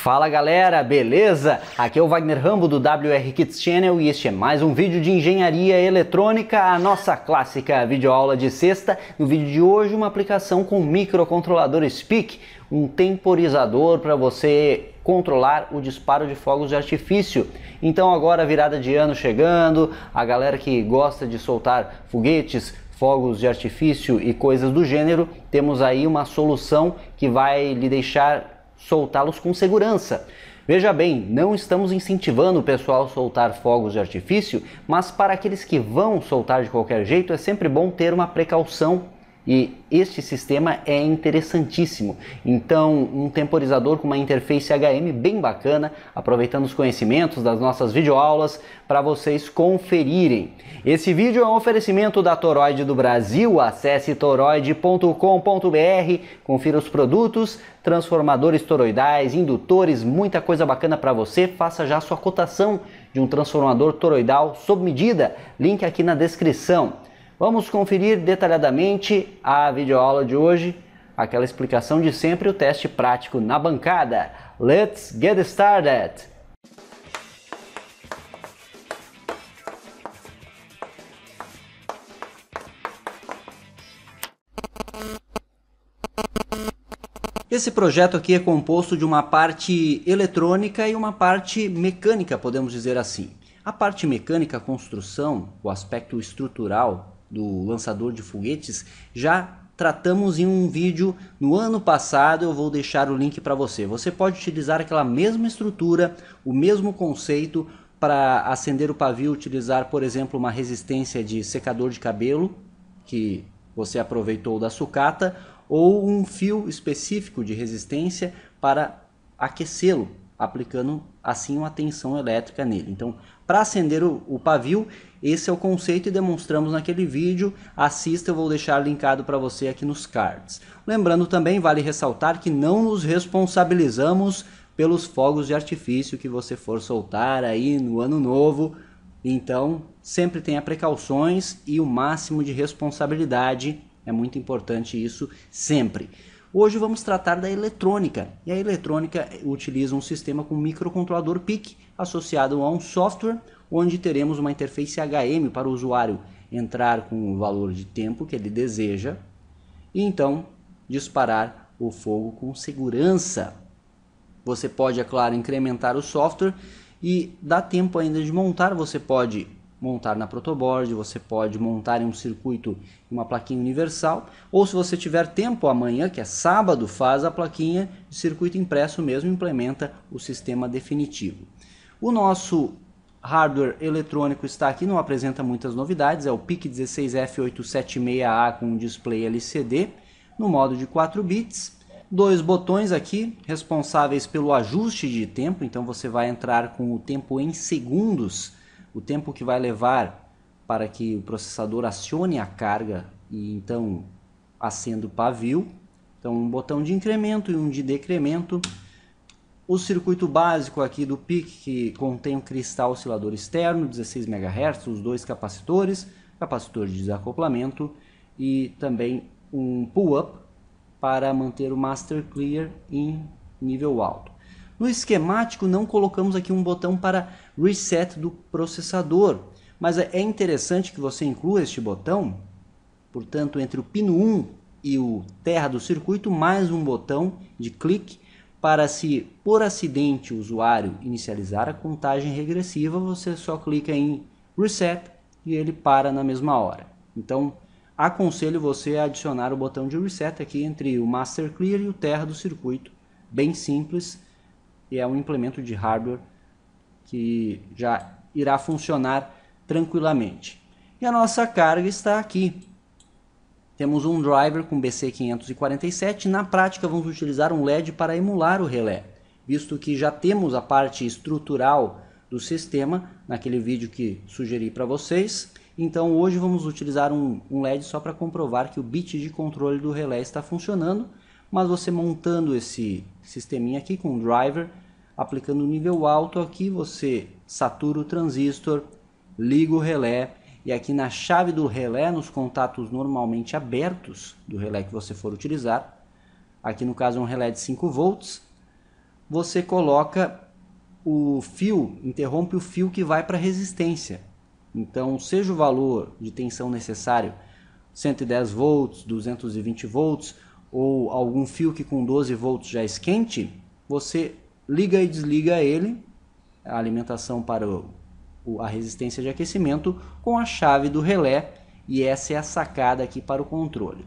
Fala galera, beleza? Aqui é o Wagner Rambo do WR Kids Channel e este é mais um vídeo de engenharia eletrônica, a nossa clássica videoaula de sexta. No vídeo de hoje, uma aplicação com microcontrolador Speak, um temporizador para você controlar o disparo de fogos de artifício. Então agora virada de ano chegando, a galera que gosta de soltar foguetes, fogos de artifício e coisas do gênero, temos aí uma solução que vai lhe deixar soltá-los com segurança. Veja bem, não estamos incentivando o pessoal a soltar fogos de artifício, mas para aqueles que vão soltar de qualquer jeito é sempre bom ter uma precaução e este sistema é interessantíssimo. Então, um temporizador com uma interface HM bem bacana, aproveitando os conhecimentos das nossas videoaulas para vocês conferirem. Esse vídeo é um oferecimento da Toroid do Brasil. Acesse toroid.com.br, confira os produtos, transformadores toroidais, indutores, muita coisa bacana para você. Faça já a sua cotação de um transformador toroidal sob medida. Link aqui na descrição. Vamos conferir detalhadamente a videoaula de hoje, aquela explicação de sempre, o teste prático na bancada. Let's get started! Esse projeto aqui é composto de uma parte eletrônica e uma parte mecânica, podemos dizer assim. A parte mecânica, a construção, o aspecto estrutural do lançador de foguetes, já tratamos em um vídeo no ano passado, eu vou deixar o link para você. Você pode utilizar aquela mesma estrutura, o mesmo conceito para acender o pavio, utilizar, por exemplo, uma resistência de secador de cabelo que você aproveitou da sucata ou um fio específico de resistência para aquecê-lo, aplicando assim uma tensão elétrica nele. Então, para acender o, o pavio, esse é o conceito e demonstramos naquele vídeo. Assista, eu vou deixar linkado para você aqui nos cards. Lembrando também, vale ressaltar que não nos responsabilizamos pelos fogos de artifício que você for soltar aí no ano novo. Então, sempre tenha precauções e o máximo de responsabilidade. É muito importante isso sempre. Hoje vamos tratar da eletrônica. E a eletrônica utiliza um sistema com microcontrolador PIC associado a um software onde teremos uma interface HM para o usuário entrar com o valor de tempo que ele deseja e então disparar o fogo com segurança. Você pode, é claro, incrementar o software e dá tempo ainda de montar. Você pode montar na protoboard, você pode montar em um circuito, uma plaquinha universal, ou se você tiver tempo amanhã, que é sábado, faz a plaquinha de circuito impresso mesmo, implementa o sistema definitivo. O nosso hardware eletrônico está aqui, não apresenta muitas novidades, é o PIC 16F876A com display LCD no modo de 4 bits. Dois botões aqui responsáveis pelo ajuste de tempo, então você vai entrar com o tempo em segundos, o tempo que vai levar para que o processador acione a carga e então acenda o pavio. Então um botão de incremento e um de decremento. O circuito básico aqui do PIC, que contém um cristal oscilador externo, 16 MHz, os dois capacitores, capacitor de desacoplamento e também um pull-up para manter o master clear em nível alto. No esquemático não colocamos aqui um botão para reset do processador, mas é interessante que você inclua este botão, portanto entre o pino 1 e o terra do circuito, mais um botão de clique para se por acidente o usuário inicializar a contagem regressiva, você só clica em Reset e ele para na mesma hora. Então, aconselho você a adicionar o botão de Reset aqui entre o Master Clear e o Terra do circuito. Bem simples e é um implemento de hardware que já irá funcionar tranquilamente. E a nossa carga está aqui, temos um driver com BC547, na prática vamos utilizar um LED para emular o relé, visto que já temos a parte estrutural do sistema naquele vídeo que sugeri para vocês. Então hoje vamos utilizar um, um LED só para comprovar que o bit de controle do relé está funcionando, mas você montando esse sisteminha aqui com o driver, aplicando o nível alto aqui, você satura o transistor, liga o relé e aqui na chave do relé, nos contatos normalmente abertos do relé que você for utilizar, aqui no caso é um relé de 5 volts, você coloca o fio, interrompe o fio que vai para a resistência. Então, seja o valor de tensão necessário 110 volts, 220 volts ou algum fio que com 12 volts já esquente, é você liga e desliga ele, a alimentação para o a resistência de aquecimento com a chave do relé e essa é a sacada aqui para o controle.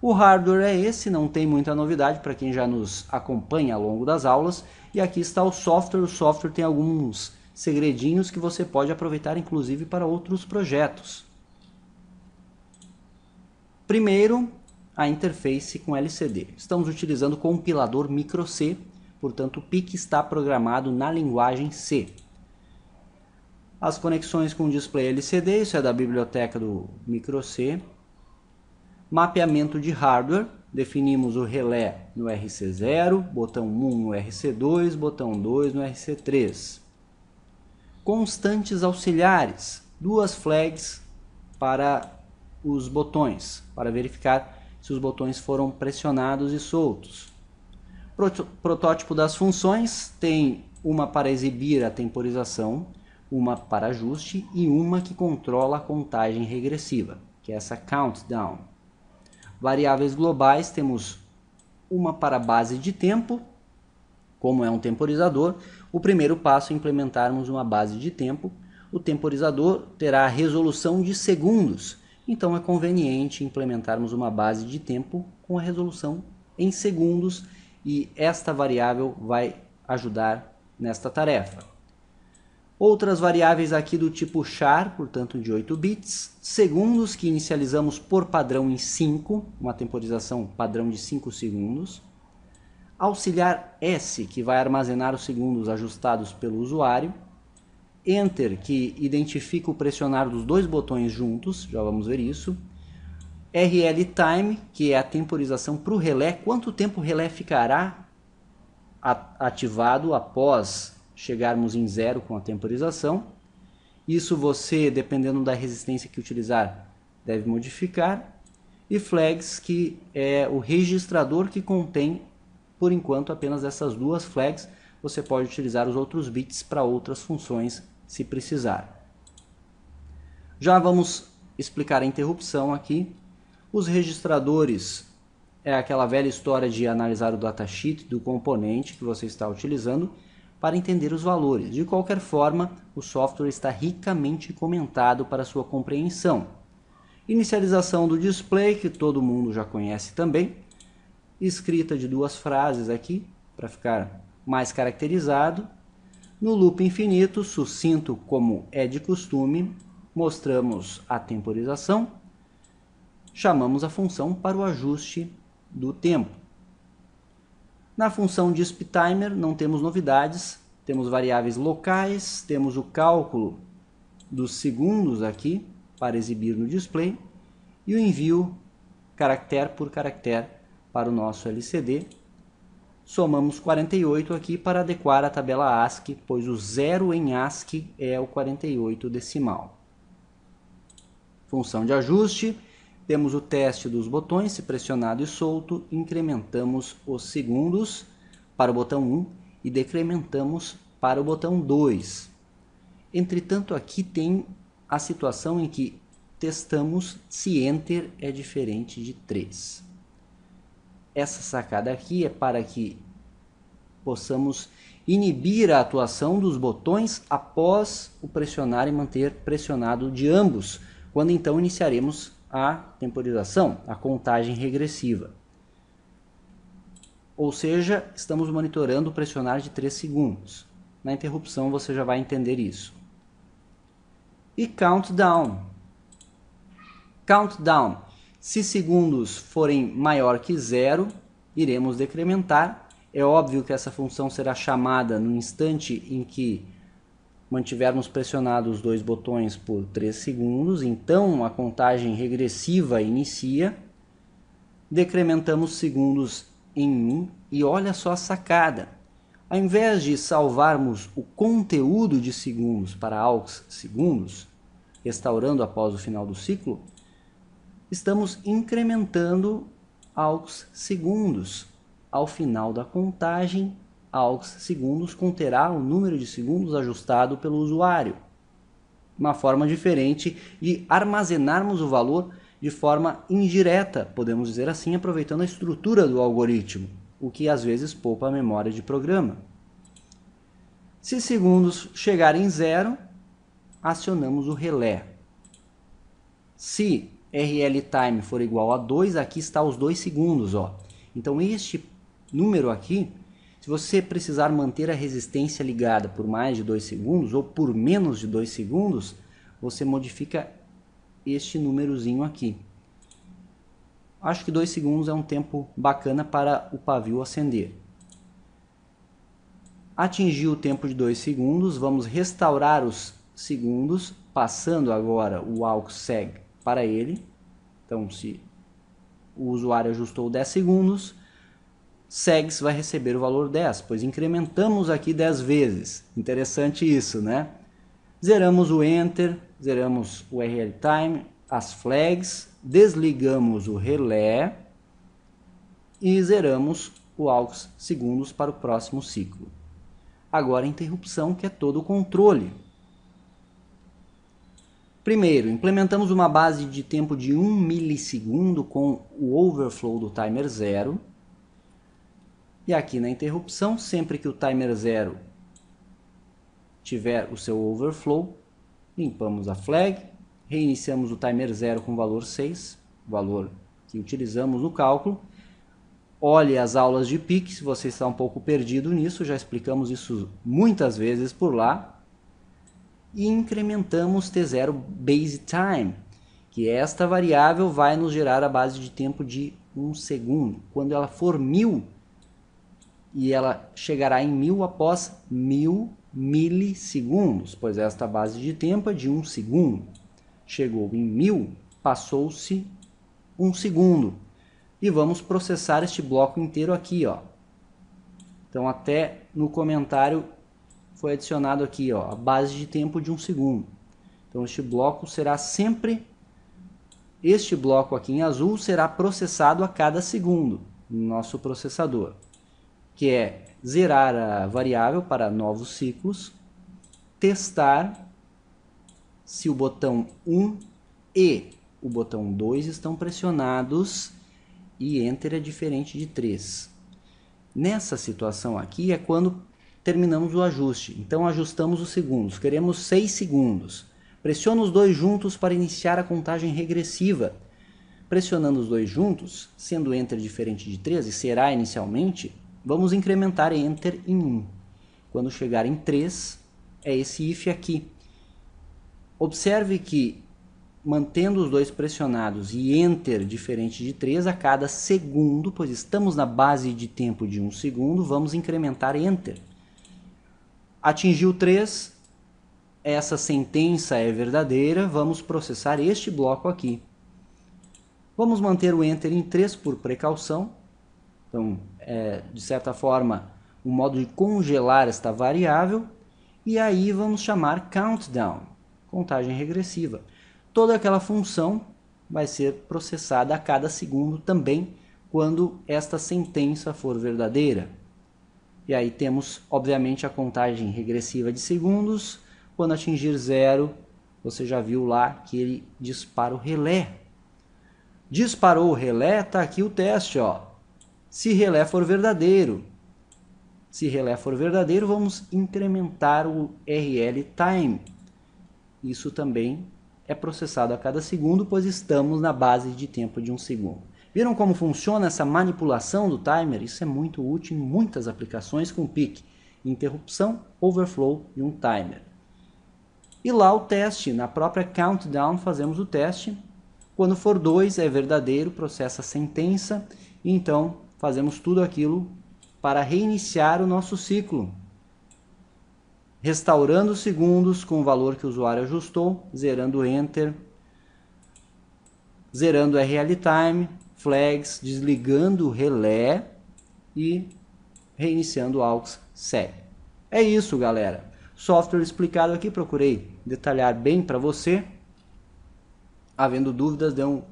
O hardware é esse, não tem muita novidade para quem já nos acompanha ao longo das aulas. E aqui está o software. O software tem alguns segredinhos que você pode aproveitar inclusive para outros projetos. Primeiro, a interface com LCD. Estamos utilizando o compilador C, portanto o PIC está programado na linguagem C. As conexões com o display LCD, isso é da biblioteca do micro C. Mapeamento de hardware, definimos o relé no RC0, botão 1 no RC2, botão 2 no RC3. Constantes auxiliares, duas flags para os botões, para verificar se os botões foram pressionados e soltos. Protótipo das funções, tem uma para exibir a temporização, uma para ajuste e uma que controla a contagem regressiva, que é essa countdown. Variáveis globais temos uma para base de tempo, como é um temporizador, o primeiro passo é implementarmos uma base de tempo. O temporizador terá a resolução de segundos, então é conveniente implementarmos uma base de tempo com a resolução em segundos e esta variável vai ajudar nesta tarefa. Outras variáveis aqui do tipo char, portanto de 8 bits, segundos que inicializamos por padrão em 5, uma temporização padrão de 5 segundos, auxiliar S, que vai armazenar os segundos ajustados pelo usuário, Enter, que identifica o pressionar dos dois botões juntos, já vamos ver isso, RL Time, que é a temporização para o relé, quanto tempo o relé ficará ativado após chegarmos em zero com a temporização. Isso você, dependendo da resistência que utilizar, deve modificar. E flags, que é o registrador que contém, por enquanto, apenas essas duas flags. Você pode utilizar os outros bits para outras funções, se precisar. Já vamos explicar a interrupção aqui. Os registradores é aquela velha história de analisar o datasheet do componente que você está utilizando para entender os valores. De qualquer forma, o software está ricamente comentado para sua compreensão. Inicialização do display, que todo mundo já conhece também. Escrita de duas frases aqui, para ficar mais caracterizado. No loop infinito, sucinto como é de costume, mostramos a temporização. Chamamos a função para o ajuste do tempo. Na função de timer não temos novidades, temos variáveis locais, temos o cálculo dos segundos aqui para exibir no display e o envio caractere por caractere para o nosso LCD. Somamos 48 aqui para adequar a tabela ASCII, pois o zero em ASCII é o 48 decimal. Função de ajuste, temos o teste dos botões, se pressionado e solto, incrementamos os segundos para o botão 1 e decrementamos para o botão 2. Entretanto, aqui tem a situação em que testamos se Enter é diferente de 3. Essa sacada aqui é para que possamos inibir a atuação dos botões após o pressionar e manter pressionado de ambos, quando então iniciaremos a temporização, a contagem regressiva. Ou seja, estamos monitorando o pressionar de 3 segundos. Na interrupção você já vai entender isso. E countdown. Countdown. Se segundos forem maior que zero, iremos decrementar. É óbvio que essa função será chamada no instante em que mantivermos pressionados os dois botões por 3 segundos, então a contagem regressiva inicia, decrementamos segundos em 1 e olha só a sacada. Ao invés de salvarmos o conteúdo de segundos para aux segundos, restaurando após o final do ciclo, estamos incrementando aux segundos ao final da contagem aux segundos conterá o número de segundos ajustado pelo usuário. Uma forma diferente de armazenarmos o valor de forma indireta, podemos dizer assim, aproveitando a estrutura do algoritmo, o que às vezes poupa a memória de programa. Se segundos chegarem em zero, acionamos o relé. Se RL time for igual a 2, aqui está os 2 segundos. Ó. Então este número aqui se você precisar manter a resistência ligada por mais de 2 segundos ou por menos de 2 segundos, você modifica este númerozinho aqui. Acho que 2 segundos é um tempo bacana para o pavio acender. Atingiu o tempo de 2 segundos, vamos restaurar os segundos, passando agora o AUXSEG para ele. Então, se o usuário ajustou 10 segundos, SEGS vai receber o valor 10, pois incrementamos aqui 10 vezes. Interessante isso, né? Zeramos o Enter, zeramos o RL Time, as flags, desligamos o relé e zeramos o AUX segundos para o próximo ciclo. Agora a interrupção que é todo o controle. Primeiro, implementamos uma base de tempo de 1 milissegundo com o overflow do timer 0 e aqui na interrupção, sempre que o timer zero tiver o seu overflow, limpamos a flag, reiniciamos o timer zero com valor 6, valor que utilizamos no cálculo. Olhe as aulas de PIC, se você está um pouco perdido nisso, já explicamos isso muitas vezes por lá. E incrementamos T0 Base Time, que esta variável vai nos gerar a base de tempo de um segundo. Quando ela for mil, e ela chegará em mil após mil milissegundos, pois esta base de tempo é de um segundo. Chegou em mil, passou-se um segundo. E vamos processar este bloco inteiro aqui, ó. Então até no comentário foi adicionado aqui, ó, a base de tempo de um segundo. Então este bloco será sempre este bloco aqui em azul será processado a cada segundo no nosso processador que é zerar a variável para novos ciclos, testar se o botão 1 e o botão 2 estão pressionados e Enter é diferente de 3. Nessa situação aqui é quando terminamos o ajuste, então ajustamos os segundos, queremos 6 segundos. Pressiona os dois juntos para iniciar a contagem regressiva. Pressionando os dois juntos, sendo Enter diferente de 13, será inicialmente, Vamos incrementar enter em 1. Quando chegar em 3, é esse if aqui. Observe que mantendo os dois pressionados e enter diferente de 3 a cada segundo, pois estamos na base de tempo de 1 um segundo, vamos incrementar enter. Atingiu 3, essa sentença é verdadeira, vamos processar este bloco aqui. Vamos manter o enter em 3 por precaução. Então, é, de certa forma, o um modo de congelar esta variável, e aí vamos chamar countdown, contagem regressiva. Toda aquela função vai ser processada a cada segundo também, quando esta sentença for verdadeira. E aí temos, obviamente, a contagem regressiva de segundos. Quando atingir zero, você já viu lá que ele dispara o relé. Disparou o relé, está aqui o teste, ó. Se relé for verdadeiro, se relé for verdadeiro, vamos incrementar o RL time. Isso também é processado a cada segundo, pois estamos na base de tempo de um segundo. Viram como funciona essa manipulação do timer? Isso é muito útil em muitas aplicações com PIC, interrupção, overflow e um timer. E lá o teste, na própria countdown fazemos o teste. Quando for 2 é verdadeiro, processa a sentença, e então fazemos tudo aquilo para reiniciar o nosso ciclo, restaurando segundos com o valor que o usuário ajustou, zerando Enter, zerando RL Time, flags, desligando o relé e reiniciando o AUX série. É isso, galera. Software explicado aqui, procurei detalhar bem para você. Havendo dúvidas, dê um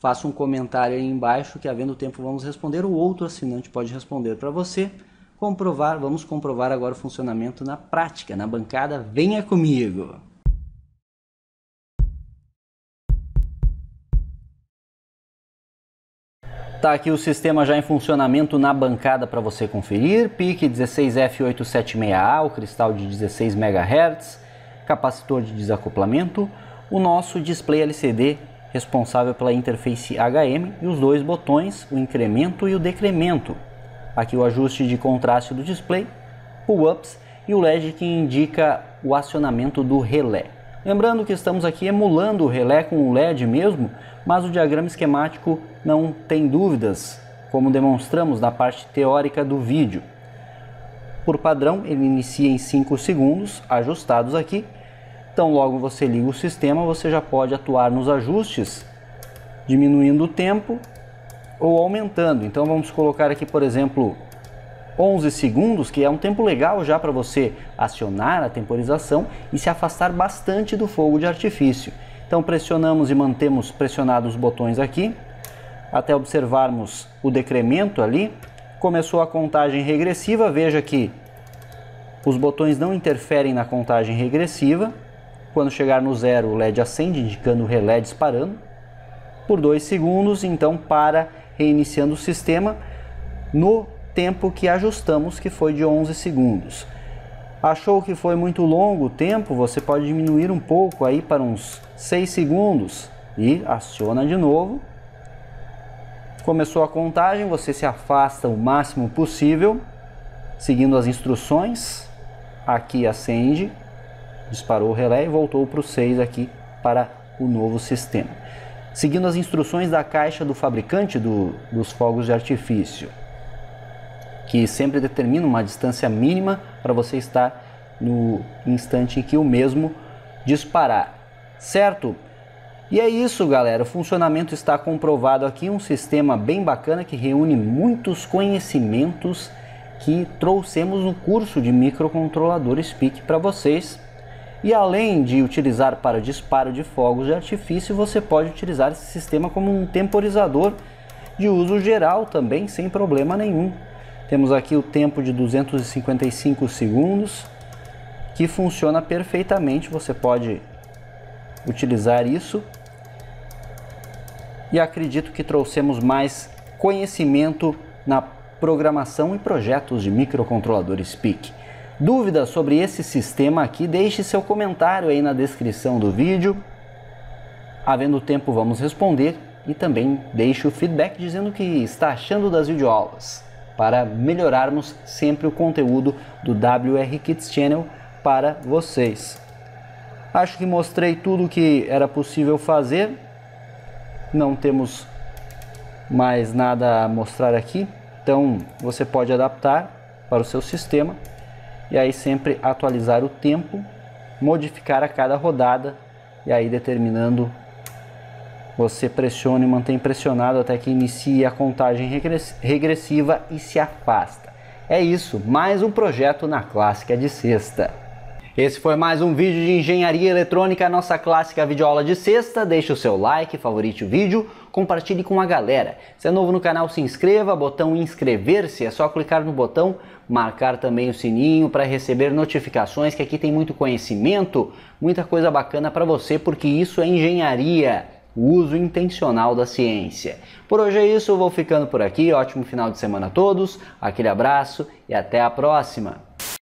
faça um comentário aí embaixo que havendo tempo vamos responder, o outro assinante pode responder para você. Comprovar, vamos comprovar agora o funcionamento na prática, na bancada. Venha comigo. Tá aqui o sistema já em funcionamento na bancada para você conferir. PIC 16F876A, o cristal de 16 MHz, capacitor de desacoplamento, o nosso display LCD responsável pela interface HM, e os dois botões, o incremento e o decremento. Aqui o ajuste de contraste do display, pull-ups e o LED que indica o acionamento do relé. Lembrando que estamos aqui emulando o relé com o LED mesmo, mas o diagrama esquemático não tem dúvidas, como demonstramos na parte teórica do vídeo. Por padrão, ele inicia em 5 segundos, ajustados aqui, Tão logo você liga o sistema, você já pode atuar nos ajustes, diminuindo o tempo ou aumentando. Então vamos colocar aqui, por exemplo, 11 segundos, que é um tempo legal já para você acionar a temporização e se afastar bastante do fogo de artifício. Então pressionamos e mantemos pressionados os botões aqui, até observarmos o decremento ali. Começou a contagem regressiva, veja que os botões não interferem na contagem regressiva. Quando chegar no zero, o LED acende, indicando o relé disparando. Por 2 segundos, então para, reiniciando o sistema no tempo que ajustamos, que foi de 11 segundos. Achou que foi muito longo o tempo? Você pode diminuir um pouco aí para uns 6 segundos e aciona de novo. Começou a contagem, você se afasta o máximo possível, seguindo as instruções. Aqui acende, disparou o relé e voltou para o 6 aqui para o novo sistema. Seguindo as instruções da caixa do fabricante do, dos fogos de artifício, que sempre determina uma distância mínima para você estar no instante em que o mesmo disparar, certo? E é isso, galera. O funcionamento está comprovado aqui. Um sistema bem bacana que reúne muitos conhecimentos que trouxemos no curso de microcontroladores PIC para vocês. E além de utilizar para disparo de fogos de artifício, você pode utilizar esse sistema como um temporizador de uso geral também, sem problema nenhum. Temos aqui o tempo de 255 segundos, que funciona perfeitamente, você pode utilizar isso. E acredito que trouxemos mais conhecimento na programação e projetos de microcontroladores PIC. Dúvidas sobre esse sistema aqui, deixe seu comentário aí na descrição do vídeo. Havendo tempo, vamos responder e também deixe o feedback dizendo o que está achando das videoaulas, para melhorarmos sempre o conteúdo do WR Kids Channel para vocês. Acho que mostrei tudo que era possível fazer. Não temos mais nada a mostrar aqui, então você pode adaptar para o seu sistema e aí sempre atualizar o tempo, modificar a cada rodada e aí determinando você pressione e mantém pressionado até que inicie a contagem regressiva e se afasta. É isso, mais um projeto na clássica de sexta. Esse foi mais um vídeo de engenharia eletrônica, nossa clássica videoaula de sexta. Deixe o seu like, favorite o vídeo, compartilhe com a galera. Se é novo no canal, se inscreva, botão inscrever-se, é só clicar no botão, marcar também o sininho para receber notificações, que aqui tem muito conhecimento, muita coisa bacana para você, porque isso é engenharia o uso intencional da ciência. Por hoje é isso, eu vou ficando por aqui. Ótimo final de semana a todos, aquele abraço e até a próxima!